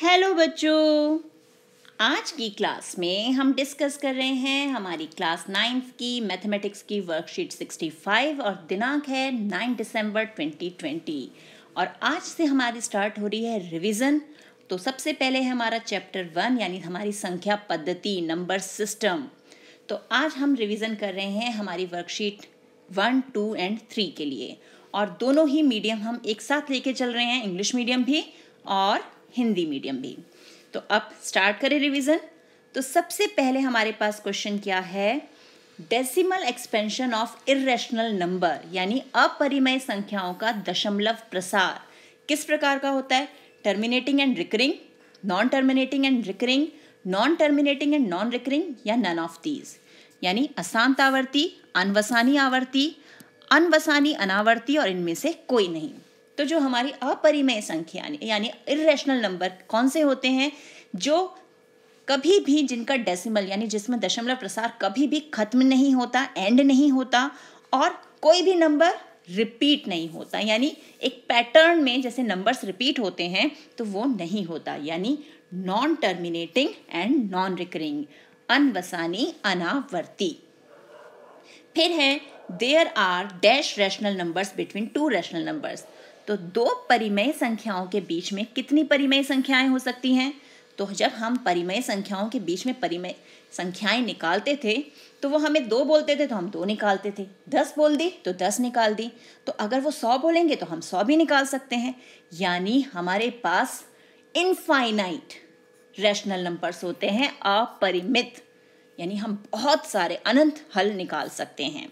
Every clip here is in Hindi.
हेलो बच्चों आज की क्लास में हम डिस्कस कर रहे हैं हमारी क्लास नाइन्थ की मैथमेटिक्स की वर्कशीट 65 और दिनांक है 9 दिसंबर 2020 और आज से हमारी स्टार्ट हो रही है रिवीजन तो सबसे पहले है हमारा चैप्टर वन यानी हमारी संख्या पद्धति नंबर सिस्टम तो आज हम रिवीजन कर रहे हैं हमारी worksheet one two and three के लिए और दोनों ही मीडियम हम एक साथ लेके चल रहे हैं इंग्लिश मीडियम भी और हिंदी मीडियम भी तो अब स्टार्ट करें रिवीजन तो सबसे पहले हमारे पास क्वेश्चन क्या है decimal expansion of irrational number यानी अपरिमय संख्याओं का दशमलव प्रसार किस प्रकार का होता है terminating and recurring non terminating and recurring non terminating and non recurring या नन ऑफ दीज यानी अशांत आवर्ती अनवसानी आवर्ती अनवसानी अनावर्ती और इनमें से कोई नहीं तो जो हमारी अपरिमेय संख्या यानी इरेशनल नंबर कौन से होते हैं जो कभी भी जिनका डेसिमल यानी जिसमें दशमलव प्रसार कभी भी खत्म नहीं होता एंड नहीं होता और कोई भी नंबर रिपीट नहीं होता यानी एक पैटर्न में जैसे नंबर्स रिपीट होते हैं तो वो नहीं होता यानी non terminating and non recurring अनवसानी अनावर्ती फिर है there are dash rational numbers between two rational numbers तो दो परिमेय संख्याओं के बीच में कितनी परिमेय संख्याएं हो सकती हैं तो जब हम परिमेय संख्याओं के बीच में परिमेय संख्याएं निकालते थे तो वो हमें दो बोलते थे तो हम दो निकालते थे दस बोल दी तो दस निकाल दी तो अगर वो सौ बोलेंगे तो हम सौ भी निकाल सकते हैं यानी हमारे पास इनफाइनाइट रैशनल नंबर्स होते हैं अपरिमित यानी हम बहुत सारे अनंत हल निकाल सकते हैं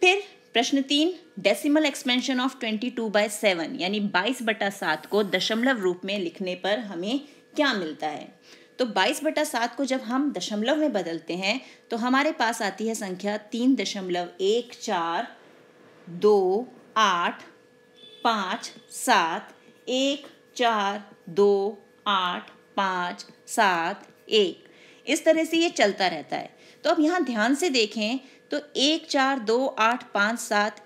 फिर प्रश्न तीन decimal expansion of twenty two by seven यानी बाईस बटा सात को दशमलव रूप में लिखने पर हमें क्या मिलता है तो बाईस बटा सात को जब हम दशमलव में बदलते हैं तो हमारे पास आती है संख्या तीन दशमलव एक चार दो आठ पाँच सात एक चार दो आठ पाँच सात एक इस तरह से ये चलता रहता है तो अब यहाँ ध्यान से देखें तो एक चार दो आठ पाँच सात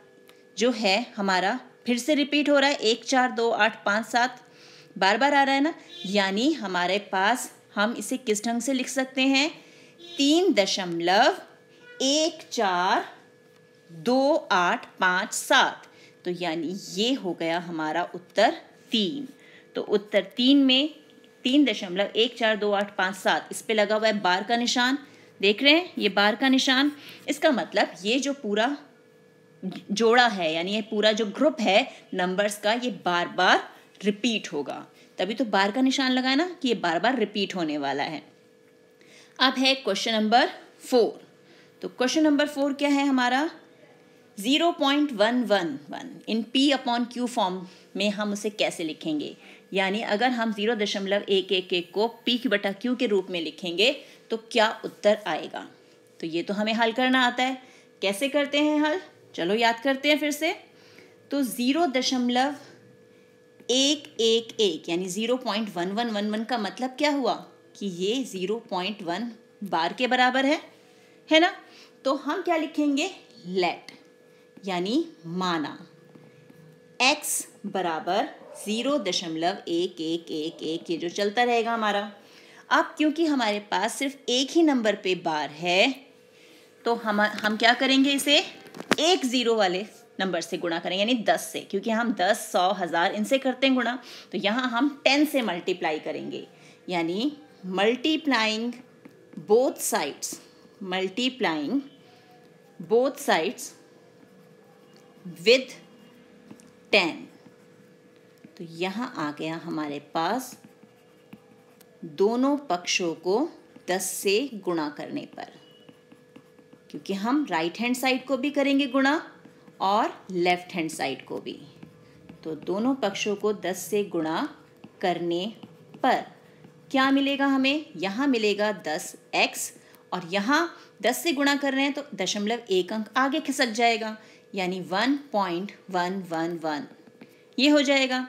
जो है हमारा फिर से रिपीट हो रहा है एक चार दो आठ पाँच सात बार बार आ रहा है ना यानी हमारे पास हम इसे किस ढंग से लिख सकते हैं तीन दशमलव एक चार दो आठ पाँच सात तो यानी ये हो गया हमारा उत्तर तीन तो उत्तर तीन में तीन दशमलव एक चार दो आठ पाँच सात इस पर लगा हुआ है बार का निशान देख रहे हैं ये बार का निशान इसका मतलब ये जो पूरा जोड़ा है यानी ये पूरा जो ग्रुप है नंबर्स का ये बार बार रिपीट होगा तभी तो बार का निशान लगाया ना कि ये बार बार रिपीट होने वाला है अब है क्वेश्चन नंबर फोर तो क्वेश्चन नंबर फोर क्या है हमारा zero point one one one in p upon q form में हम उसे कैसे लिखेंगे यानी अगर हम जीरो दशमलव एक एक एक को पीक की बटा क्यू के रूप में लिखेंगे तो क्या उत्तर आएगा तो ये तो हमें हल करना आता है कैसे करते हैं हल चलो याद करते हैं फिर से तो ज़ीरो दशमलव एक एक एक यानी zero point one one one one का मतलब क्या हुआ कि ये ज़ीरो पॉइंट वन बार के बराबर है है ना तो हम क्या लिखेंगे लेट यानी माना एक्स बराबर ज़ीरो दशमलव एक एक एक एक ये जो चलता रहेगा हमारा अब क्योंकि हमारे पास सिर्फ एक ही नंबर पे बार है तो हम हम क्या करेंगे इसे एक ज़ीरो वाले नंबर से गुणा करेंगे यानी दस से क्योंकि हम दस सौ हज़ार इनसे करते हैं गुणा तो यहाँ हम टेन से मल्टीप्लाई करेंगे यानी multiplying both sides multiplying both sides with ten तो यहाँ आ गया हमारे पास दोनों पक्षों को 10 से गुणा करने पर क्योंकि हम राइट हैंड साइड को भी करेंगे गुणा और लेफ्ट हैंड साइड को भी तो दोनों पक्षों को 10 से गुणा करने पर क्या मिलेगा हमें यहाँ मिलेगा 10x और यहाँ 10 से गुणा कर रहे हैं तो दशमलव एक अंक आगे खिसक जाएगा यानी 1.111 ये हो जाएगा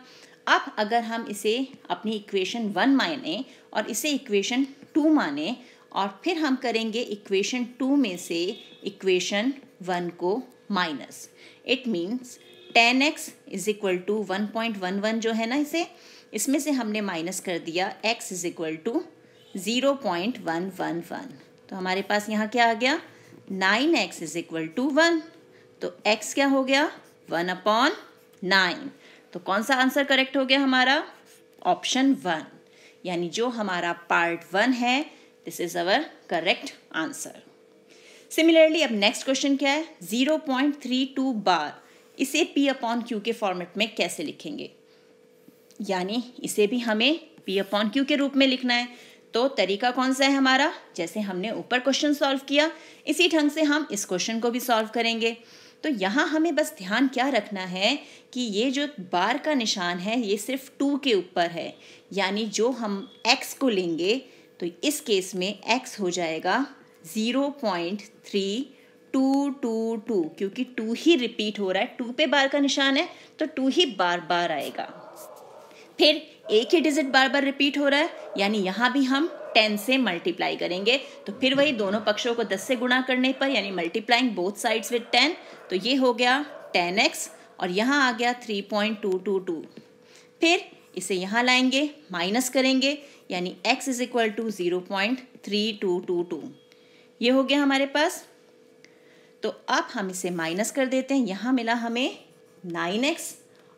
अब अगर हम इसे अपनी इक्वेशन वन माने और इसे इक्वेशन टू माने और फिर हम करेंगे इक्वेशन टू में से इक्वेशन वन को minus it means ten x is equal to one point one one जो है ना इसे इसमें से हमने माइनस कर दिया x is equal to zero point one one one तो हमारे पास यहाँ क्या आ गया nine x is equal to one तो एक्स क्या हो गया वन अपॉन नाइन तो कौन सा आंसर करेक्ट हो गया हमारा ऑप्शन वन यानी जो हमारा पार्ट वन है this is our correct answer similarly अब नेक्स्ट क्वेश्चन क्या है zero point three two bar इसे पी अपॉन क्यू के फॉर्मेट में कैसे लिखेंगे यानी इसे भी हमें पी अपॉन क्यू के रूप में लिखना है तो तरीका कौन सा है हमारा जैसे हमने ऊपर क्वेश्चन सॉल्व किया इसी ढंग से हम इस क्वेश्चन को भी सॉल्व करेंगे तो यहाँ हमें बस ध्यान क्या रखना है कि ये जो बार का निशान है ये सिर्फ टू के ऊपर है यानी जो हम एक्स को लेंगे तो इस केस में एक्स हो जाएगा zero point three two two two क्योंकि टू ही रिपीट हो रहा है टू पे बार का निशान है तो टू ही बार बार आएगा फिर एक ही डिजिट बार बार रिपीट हो रहा है यानी यहाँ भी हम टेन से मल्टीप्लाई करेंगे तो फिर वही दोनों पक्षों को दस से गुणा करने पर यानी multiplying both sides with ten तो ये हो गया टेन एक्स और यहाँ आ गया three point two two two फिर इसे यहाँ लाएंगे माइनस करेंगे यानी x is equal to zero point three two two two ये हो गया हमारे पास तो अब हम इसे माइनस कर देते हैं यहाँ मिला हमें नाइन एक्स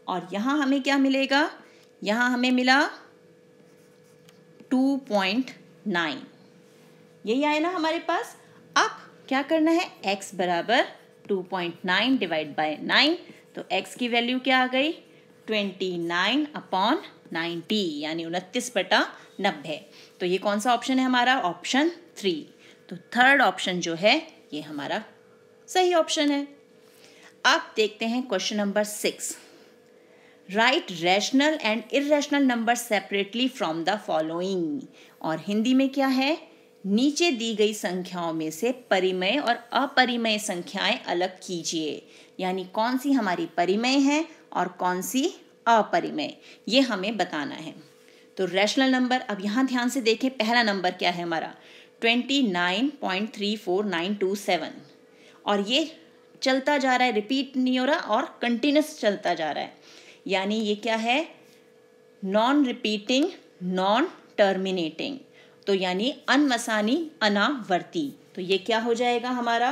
और यहाँ हमें क्या मिलेगा यहाँ हमें मिला टू पॉइंट नाइन यही आया ना हमारे पास अब क्या करना है x बराबर two point nine divide by nine तो x की वैल्यू क्या आ गई ट्वेंटी नाइन अपॉन नाइन्टी यानी उनतीस बटा नब्बे तो ये कौन सा ऑप्शन है हमारा ऑप्शन थ्री तो थर्ड ऑप्शन जो है ये हमारा सही ऑप्शन है अब देखते हैं question number six write rational and irrational number separately from the following और हिंदी में क्या है नीचे दी गई संख्याओं में से परिमय और अपरिमय संख्याएं अलग कीजिए यानी कौन सी हमारी परिमय है और कौन सी अपरिमय ये हमें बताना है तो रैशनल नंबर अब यहाँ ध्यान से देखें पहला नंबर क्या है हमारा twenty nine point three four nine two seven और ये चलता जा रहा है रिपीट नहीं हो रहा और कंटिन्यूस चलता जा रहा है यानी ये क्या है नॉन रिपीटिंग नॉन टर्मिनेटिंग तो यानी अनमसानी अनावर्ती तो ये क्या हो जाएगा हमारा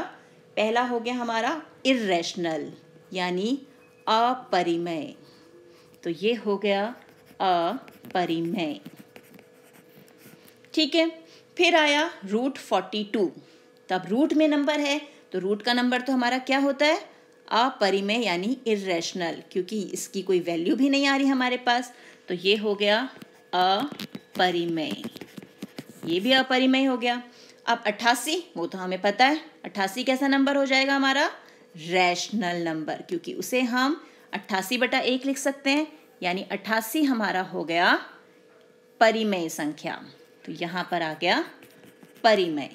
पहला हो गया हमारा इरेशनल यानी अपरिमय तो ये हो गया अपरिमय ठीक है फिर आया रूट फोर्टी टू तब रूट में नंबर है तो रूट का नंबर तो हमारा क्या होता है अपरिमेय यानी इरेशनल क्योंकि इसकी कोई वैल्यू भी नहीं आ रही हमारे पास तो ये हो गया अपरिमेय ये भी अपरिमेय हो गया अब अट्ठासी वो तो हमें पता है अट्ठासी कैसा नंबर हो जाएगा हमारा रैशनल नंबर क्योंकि उसे हम अट्ठासी बटा एक लिख सकते हैं यानी अट्ठासी हमारा हो गया परिमेय संख्या तो यहाँ पर आ गया परिमेय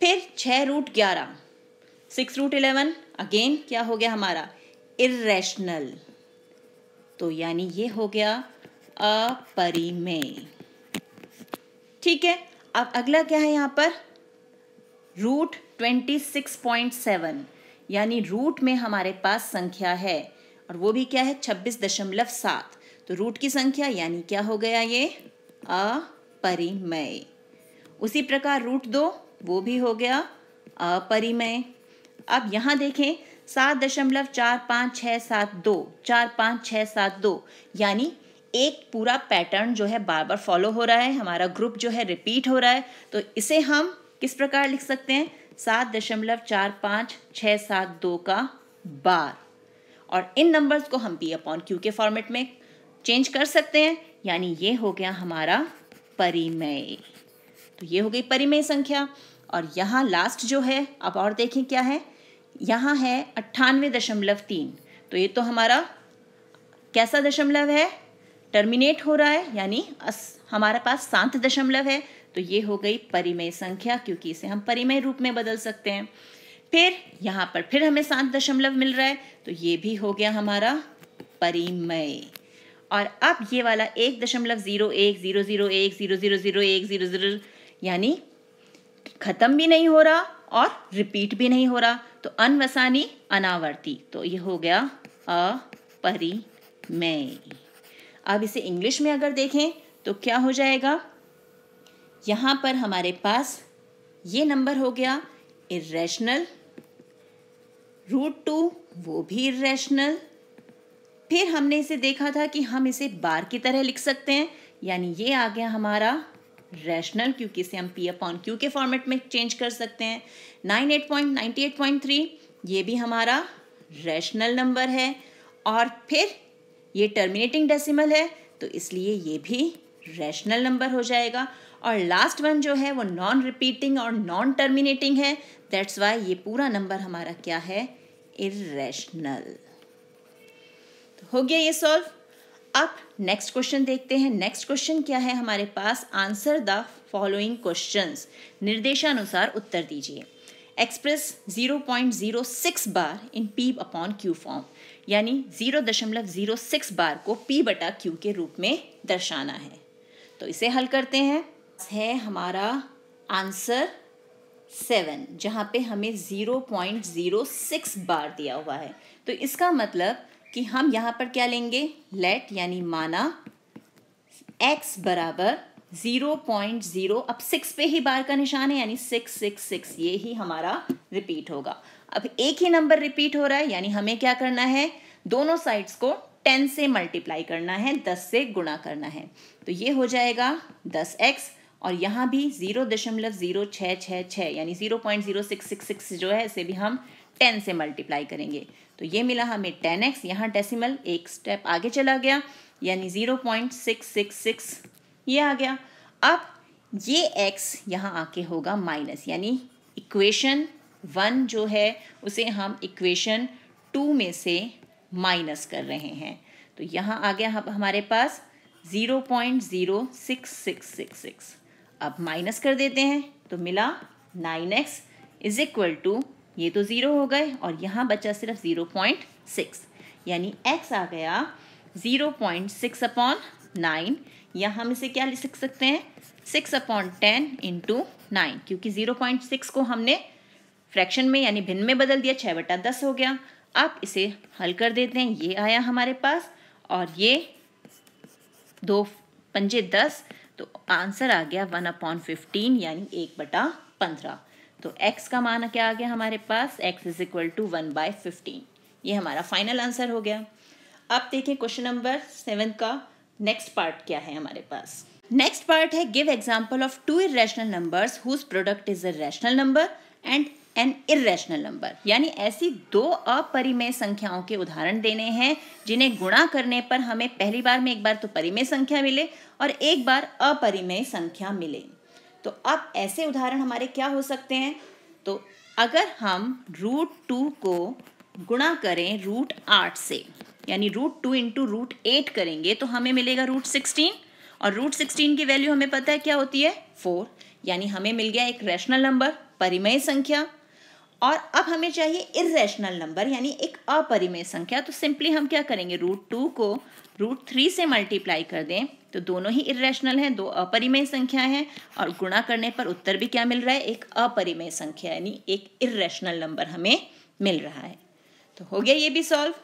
फिर छः रूट ग्यारह सिक्स रूट इलेवन अगेन क्या हो गया हमारा इेशनल तो यानी ये हो गया अपरिमेय ठीक है अब अगला क्या है यहां पर root twenty six point seven यानी रूट में हमारे पास संख्या है और वो भी क्या है छब्बीस दशमलव सात तो रूट की संख्या यानी क्या हो गया ये अपरिमय उसी प्रकार रूट दो वो भी हो गया अपरिमय अब यहाँ देखें सात दशमलव चार पाँच छः सात दो चार पाँच छः सात दो यानी एक पूरा पैटर्न जो है बार बार फॉलो हो रहा है हमारा ग्रुप जो है रिपीट हो रहा है तो इसे हम किस प्रकार लिख सकते हैं सात दशमलव चार पाँच छः सात दो का बार और इन नंबर्स को हम पी अपॉन क्यू के फॉर्मेट में चेंज कर सकते हैं यानी ये हो गया हमारा परिमेय तो ये हो गई परिमेय संख्या और यहाँ लास्ट जो है अब और देखें क्या है यहाँ है अट्ठानवे दशमलव तीन तो ये तो हमारा कैसा दशमलव है टर्मिनेट हो रहा है यानी हमारे पास शांत दशमलव है तो ये हो गई परिमेय संख्या क्योंकि इसे हम परिमेय रूप में बदल सकते हैं फिर यहाँ पर फिर हमें शांत दशमलव मिल रहा है तो ये भी हो गया हमारा परिमेय और अब ये वाला एक दशमलव ज़ीरो एक ज़ीरो ज़ीरो एक ज़ीरो ज़ीरो ज़ीरो एक ज़ीरो ज़ीरो यानी ख़त्म भी नहीं हो रहा और रिपीट भी नहीं हो रहा तो अनवसानी अनावर्ती तो ये हो गया अपरिमेय अब इसे इंग्लिश में अगर देखें तो क्या हो जाएगा यहां पर हमारे पास ये नंबर हो गया इेशनल रूट टू वो भी इेशनल फिर हमने इसे देखा था कि हम इसे बार की तरह लिख सकते हैं यानी ये आ गया हमारा रैशनल क्योंकि इसे हम पी एफ ऑन क्यू के फॉर्मेट में चेंज कर सकते हैं nine eight point ninety eight point three ये भी हमारा रैशनल नंबर है और फिर ये टर्मिनेटिंग डेसिमल है तो इसलिए ये भी रैशनल नंबर हो जाएगा और लास्ट वन जो है वो नॉन रिपीटिंग और नॉन टर्मिनेटिंग है दैट्स वाई ये पूरा नंबर हमारा क्या है इरेशनल तो हो गया ये सॉल्व अब नेक्स्ट क्वेश्चन देखते हैं नेक्स्ट क्वेश्चन क्या है हमारे पास आंसर द फॉलोइंग क्वेश्चन निर्देशानुसार उत्तर दीजिए express 0.06 bar in p upon q form यानी 0.06 बार को पी बटा क्यू के रूप में दर्शाना है तो इसे हल करते हैं है हमारा आंसर सेवन जहाँ पे हमें 0.06 बार दिया हुआ है तो इसका मतलब कि हम यहाँ पर क्या लेंगे लेट यानी माना एक्स बराबर ज़ीरो पॉइंट ज़ीरो अब सिक्स पे ही बार का निशान है यानी सिक्स सिक्स सिक्स ये ही हमारा रिपीट होगा अब एक ही नंबर रिपीट हो रहा है यानी हमें क्या करना है दोनों साइड्स को टेन से मल्टीप्लाई करना है दस से गुणा करना है तो ये हो जाएगा दस एक्स और यहाँ भी ज़ीरो दशमलव ज़ीरो छः छः छः यानी zero point zero six six six जो है इसे भी हम टेन से मल्टीप्लाई करेंगे तो ये मिला हमें टेन एक्स यहाँ डेसिमल एक स्टेप आगे चला गया यानी zero point six six six ये आ गया अब ये एक्स यहाँ आके होगा माइनस यानी इक्वेशन वन जो है उसे हम इक्वेशन टू में से माइनस कर रहे हैं तो यहाँ आ गया हमारे पास zero point zero six six six six अब माइनस कर देते हैं तो मिला nine x is equal to ये तो ज़ीरो हो गए और यहाँ बचा सिर्फ ज़ीरो पॉइंट सिक्स यानी एक्स आ गया zero point six upon nine या हम इसे क्या लिख सकते हैं six upon ten into nine क्योंकि ज़ीरो पॉइंट सिक्स को हमने फ्रैक्शन में यानी भिन्न में बदल दिया छः बटा दस हो गया आप इसे हल कर देते हैं ये आया हमारे पास और ये दो पंजे दस तो आंसर आ गया वन अपॉन फिफ्टीन यानी एक बटा पंद्रह तो x का मान क्या आ गया हमारे पास x is equal to one by fifteen ये हमारा फाइनल आंसर हो गया अब देखिए क्वेश्चन नंबर सेवन का नेक्स्ट पार्ट क्या है हमारे पास नेक्स्ट पार्ट है give example of two irrational numbers whose product is a rational number and an irrational number यानी ऐसी दो अपरिमेय संख्याओं के उदाहरण देने हैं जिन्हें गुणा करने पर हमें पहली बार में एक बार तो परिमेय संख्या मिले और एक बार अपरिमेय संख्या मिले तो अब ऐसे उदाहरण हमारे क्या हो सकते हैं तो अगर हम रूट टू को गुणा करें रूट आठ से यानी root two into root eight करेंगे तो हमें मिलेगा रूट सिक्सटीन और रूट सिक्सटीन की वैल्यू हमें पता है क्या होती है फोर यानी हमें मिल गया एक रैशनल नंबर परिमय संख्या और अब हमें चाहिए इरेशनल नंबर यानी एक अपरिमेय संख्या तो सिंपली हम क्या करेंगे रूट टू को रूट थ्री से मल्टीप्लाई कर दें तो दोनों ही इरेशनल हैं दो अपरिमेय संख्या हैं और गुणा करने पर उत्तर भी क्या मिल रहा है एक अपरिमेय संख्या यानी एक इरेशनल नंबर हमें मिल रहा है तो हो गया ये भी सॉल्व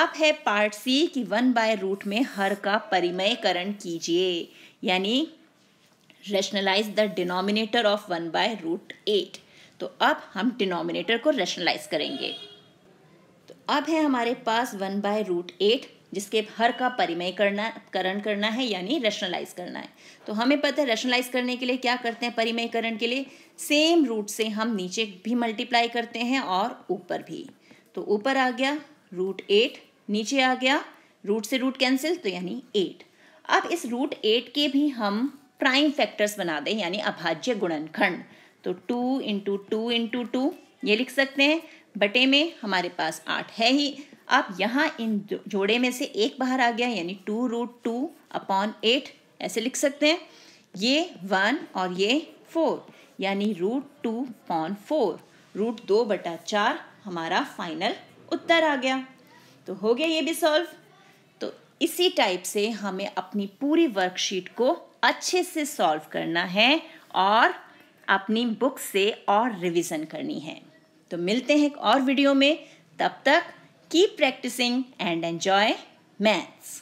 अब है पार्ट सी कि वन बाय रूट में हर का परिमयकरण कीजिए यानी rationalise the denominator of one by root eight तो अब हम डिनोमिनेटर को रेशनलाइज करेंगे तो अब है हमारे पास वन बाय रूट एट जिसके हर का परिमय करना करण करना है यानी रेशनलाइज करना है तो हमें पता है रेशनलाइज करने के लिए क्या करते हैं परिमयकरण के लिए सेम रूट से हम नीचे भी मल्टीप्लाई करते हैं और ऊपर भी तो ऊपर आ गया रूट एट नीचे आ गया रूट से रूट कैंसिल तो यानी एट अब इस रूट एट के भी हम प्राइम फैक्टर्स बना दें यानी अभाज्य गुणनखंड तो two into two into two ये लिख सकते हैं बटे में हमारे पास आठ है ही अब यहाँ इन जोड़े में से एक बाहर आ गया यानी two root two upon eight ऐसे लिख सकते हैं ये वन और ये फोर यानी root two upon four root दो बटा चार हमारा फाइनल उत्तर आ गया तो हो गया ये भी सॉल्व तो इसी टाइप से हमें अपनी पूरी वर्कशीट को अच्छे से सॉल्व करना है और अपनी बुक से और रिविजन करनी है तो मिलते हैं एक और वीडियो में तब तक keep practising and enjoy maths